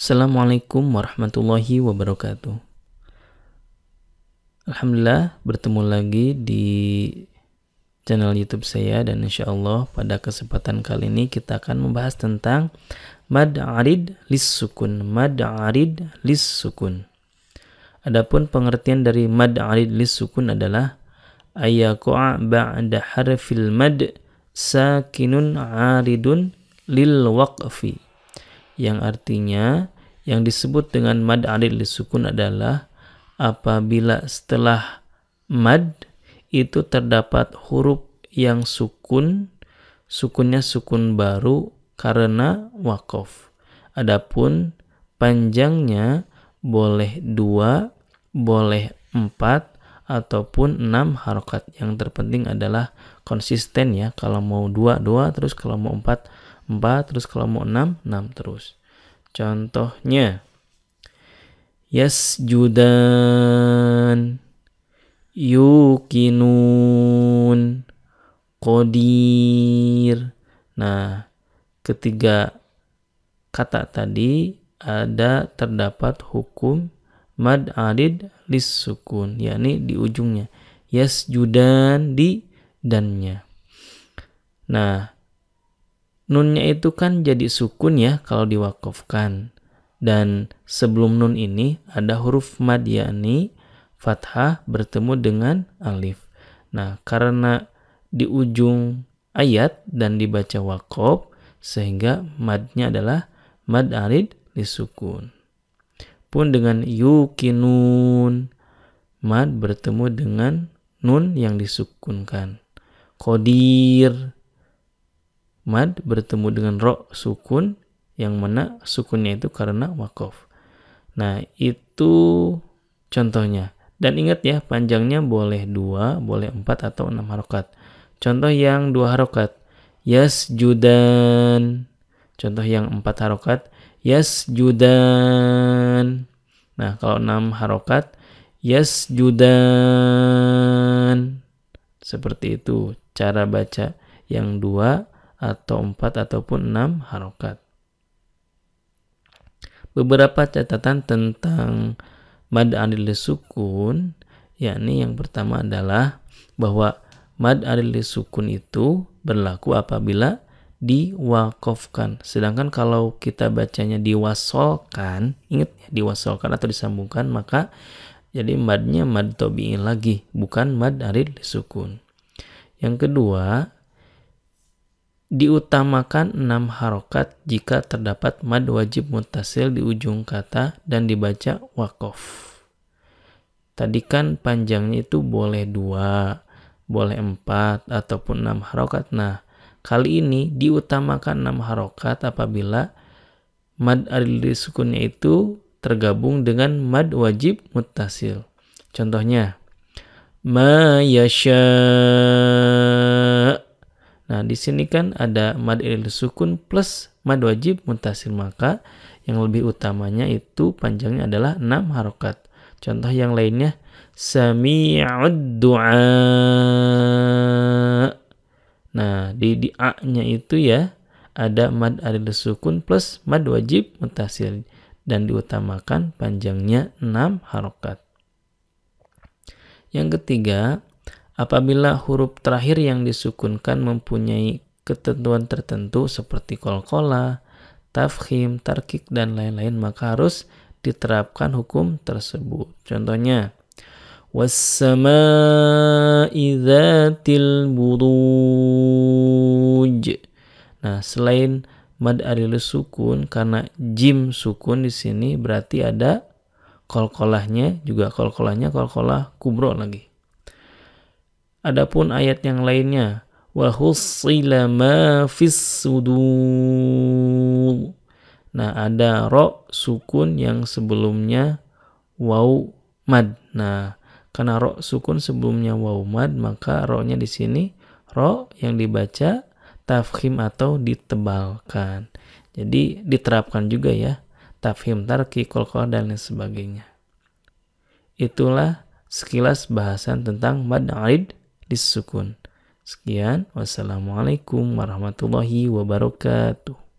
Assalamualaikum warahmatullahi wabarakatuh. Alhamdulillah bertemu lagi di channel YouTube saya dan insyaallah pada kesempatan kali ini kita akan membahas tentang mad arid lis sukun. Mad arid lis sukun. Adapun pengertian dari mad arid lis sukun adalah ayaku'a ba'da harfil mad sakinun aridun lil waqfi yang artinya yang disebut dengan mad adil sukun adalah apabila setelah mad itu terdapat huruf yang sukun sukunnya sukun baru karena wakof adapun panjangnya boleh dua boleh empat ataupun enam harokat yang terpenting adalah konsisten ya kalau mau dua dua terus kalau mau empat 4, terus kalau mau 6, 6 terus. Contohnya, yasjudan, yukinun, kodir. Nah, ketiga kata tadi ada terdapat hukum mad adid lis sukun, yakni di ujungnya. Yasjudan di dannya. Nah, Nunnya itu kan jadi sukun ya kalau diwakofkan. Dan sebelum nun ini ada huruf mad yakni fathah bertemu dengan alif. Nah, karena di ujung ayat dan dibaca wakof sehingga madnya adalah mad arid disukun. Pun dengan yukinun mad bertemu dengan nun yang disukunkan. Kodir mad bertemu dengan ro sukun yang mana sukunnya itu karena wakaf. Nah, itu contohnya. Dan ingat ya, panjangnya boleh dua, boleh empat atau enam harokat. Contoh yang dua harokat, judan. Contoh yang empat harokat, judan. Nah, kalau enam harokat, judan. Seperti itu cara baca yang dua atau 4 ataupun 6 harokat. Beberapa catatan tentang mad adil sukun, yakni yang pertama adalah bahwa mad adil sukun itu berlaku apabila diwakofkan. Sedangkan kalau kita bacanya diwasolkan, ingat ya, diwasolkan atau disambungkan maka jadi madnya mad tobi'in lagi, bukan mad adil sukun. Yang kedua, Diutamakan enam harokat jika terdapat mad wajib mutasil di ujung kata dan dibaca wakof. Tadi kan panjangnya itu boleh dua, boleh empat, ataupun enam harokat. Nah, kali ini diutamakan enam harokat apabila mad adil sukunnya itu tergabung dengan mad wajib mutasil. Contohnya, ma Nah, di sini kan ada mad ilil sukun plus mad wajib mutasil maka yang lebih utamanya itu panjangnya adalah 6 harokat. Contoh yang lainnya sami'ud du'a. Nah, di di a-nya itu ya ada mad aril sukun plus mad wajib mutasil dan diutamakan panjangnya 6 harokat. Yang ketiga, apabila huruf terakhir yang disukunkan mempunyai ketentuan tertentu seperti kolkola, tafhim, tarkik, dan lain-lain, maka harus diterapkan hukum tersebut. Contohnya, wassama'i dzatil buruj. Nah, selain mad alilus sukun karena jim sukun di sini berarti ada kolkolahnya juga kolkolahnya kolkolah kubro lagi. Adapun ayat yang lainnya, wa hussila ma fis sudur. Nah, ada ro sukun yang sebelumnya wau mad. Nah, karena ro sukun sebelumnya wau mad, maka ro-nya di sini ro yang dibaca tafhim atau ditebalkan. Jadi diterapkan juga ya tafhim tarki kolkol dan lain sebagainya. Itulah sekilas bahasan tentang mad arid disukun. Sekian, wassalamualaikum warahmatullahi wabarakatuh.